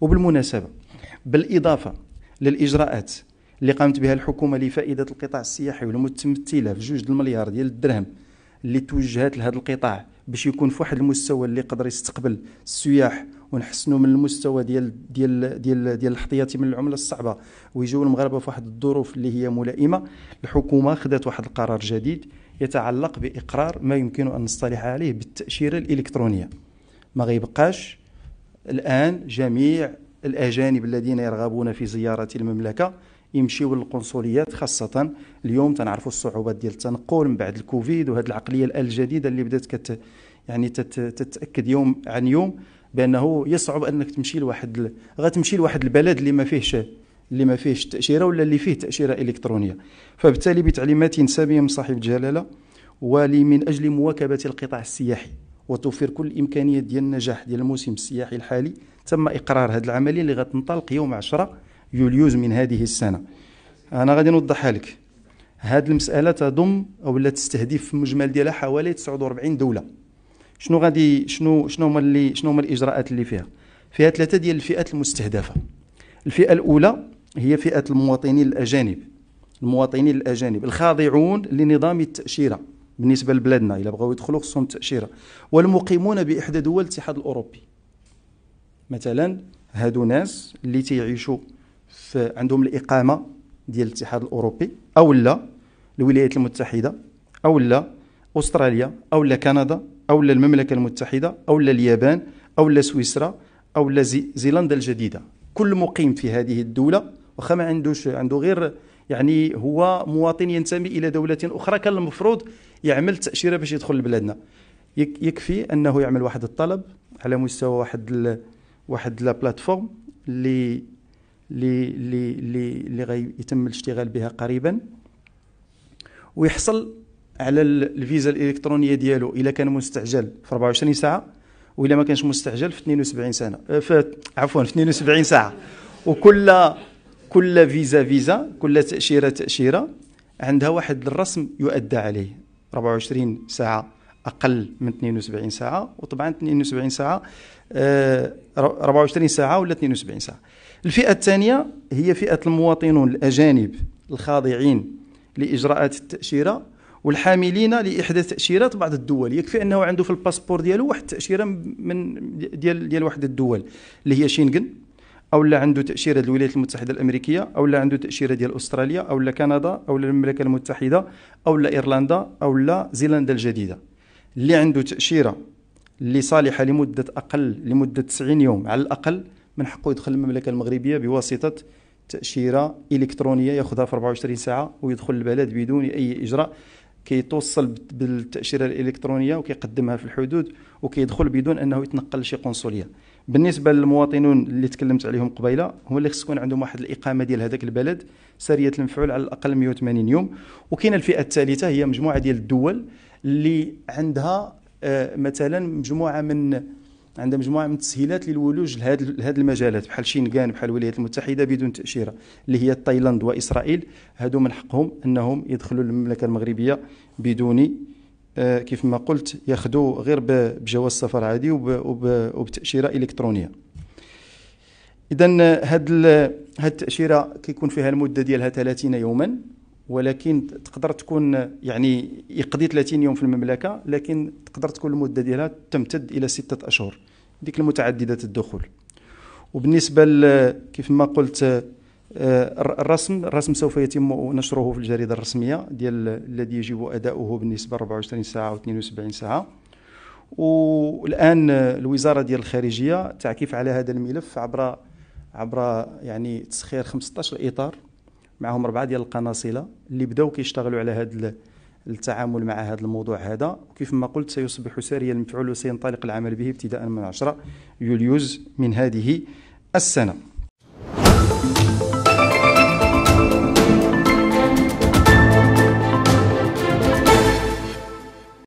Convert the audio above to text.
وبالمناسبة بالإضافة للإجراءات اللي قامت بها الحكومة لفائدة القطاع السياحي والمتمثلة في جوج المليار ديال الدرهم اللي توجهات لهذا القطاع باش يكون في واحد المستوى اللي يقدر يستقبل السياح ونحسنوا من المستوى ديال ديال ديال ديال الاحتياطي من العمله الصعبه ويجيو المغاربه في واحد الظروف اللي هي ملائمه الحكومه خدات واحد القرار جديد يتعلق باقرار ما يمكن ان نصطلح عليه بالتاشيره الالكترونيه ما غيبقاش الآن جميع الأجانب الذين يرغبون في زيارة المملكة يمشيو للقنصليات خاصة اليوم تنعرفوا الصعوبات ديال التنقل من بعد الكوفيد وهذه العقلية الجديدة اللي بدات كت يعني تتأكد يوم عن يوم بأنه يصعب أنك تمشي لواحد ال... غتمشي لواحد البلد اللي ما فيهش اللي ما فيهش تأشيرة ولا اللي فيه تأشيرة إلكترونية فبالتالي بتعليمات سامية من صاحب الجلالة ولمن أجل مواكبة القطاع السياحي وتوفير كل الامكانيات ديال النجاح ديال الموسم السياحي الحالي تم اقرار هذه العمليه اللي غتنطلق يوم 10 يوليوز من هذه السنه انا غادي نوضحها لك هذه المساله تضم او لا تستهدف في المجمل ديالها حوالي 49 دوله شنو غادي شنو شنو هما اللي شنو هما الاجراءات اللي فيها فيها ثلاثه ديال الفئات المستهدفه الفئه الاولى هي فئه المواطنين الاجانب المواطنين الاجانب الخاضعون لنظام التاشيره بالنسبه لبلادنا الا بغاو يدخلوا خصهم التاشيره والمقيمون باحدى دول الاتحاد الاوروبي مثلا هادو ناس اللي تيعيشوا في عندهم الاقامه ديال الاتحاد الاوروبي او لا الولايات المتحده او لا استراليا او لا كندا او لا المملكه المتحده او لا اليابان او لا سويسرا او لا زيلندا الجديده كل مقيم في هذه الدوله واخا ما عندوش عنده غير يعني هو مواطن ينتمي الى دوله اخرى كان المفروض يعمل تاشيره باش يدخل لبلادنا يكفي انه يعمل واحد الطلب على مستوى واحد ال... واحد لا بلاتفورم اللي اللي اللي اللي غيتم الاشتغال بها قريبا ويحصل على الفيزا الالكترونيه ديالو الا كان مستعجل في 24 ساعه والا ما كانش مستعجل في 72 سنه آه، ف... عفوا في 72 ساعه وكل كل فيزا فيزا كل تاشيره تاشيره عندها واحد الرسم يؤدى عليه 24 ساعة أقل من 72 ساعة وطبعا 72 ساعة 24 آه، ساعة ولا 72 ساعة الفئة الثانية هي فئة المواطنون الأجانب الخاضعين لإجراءات التأشيرة والحاملين لاحدى التأشيرات بعض الدول يكفي انه عنده في الباسبور ديالو واحد التاشيره من ديال ديال واحد الدول اللي هي شينغن او لا عنده تاشيره الولايات المتحده الامريكيه او لا عنده تاشيره ديال استراليا او لا كندا او لا المملكه المتحده او لا ايرلندا او لا زيلندا الجديده اللي عنده تاشيره اللي صالحه لمده اقل لمده 90 يوم على الاقل من حقه يدخل المملكه المغربيه بواسطه تاشيره الكترونيه ياخذها في 24 ساعه ويدخل البلد بدون اي اجراء كيتوصل بالتاشيره الالكترونيه وكيقدمها في الحدود وكيدخل بدون انه يتنقل لشي قنصليه بالنسبه للمواطنون اللي تكلمت عليهم قبيله هو اللي خص يكون عندهم واحد الاقامه ديال هذاك البلد ساريه المفعول على الاقل 180 يوم وكاين الفئه الثالثه هي مجموعه ديال الدول اللي عندها آه، مثلا مجموعه من عندها مجموعه من التسهيلات للولوج لهذه المجالات بحال شينغان بحال الولايات المتحده بدون تاشيره اللي هي تايلاند واسرائيل هادو من حقهم انهم يدخلوا للمملكه المغربيه بدون آه، كيف ما قلت ياخذوا غير بجواز سفر عادي وبتاشيره الكترونيه اذا هاد هاد التاشيره كيكون فيها المده ديالها 30 يوما ولكن تقدر تكون يعني يقضي 30 يوم في المملكه لكن تقدر تكون المده ديالها تمتد الى سته اشهر ديك المتعدده الدخول وبالنسبه كيف ما قلت آه، الرسم الرسم سوف يتم نشره في الجريده الرسميه ديال الذي يجب اداؤه بالنسبه 24 ساعه و 72 ساعه والان الوزاره ديال الخارجيه تعكف على هذا الملف عبر عبر يعني تسخير 15 اطار معهم ربعه ديال القناصله اللي بداو كيشتغلوا على هذا التعامل مع هذا الموضوع هذا وكيف ما قلت سيصبح ساريا المفعول وسينطلق العمل به ابتداء من 10 يوليوز من هذه السنه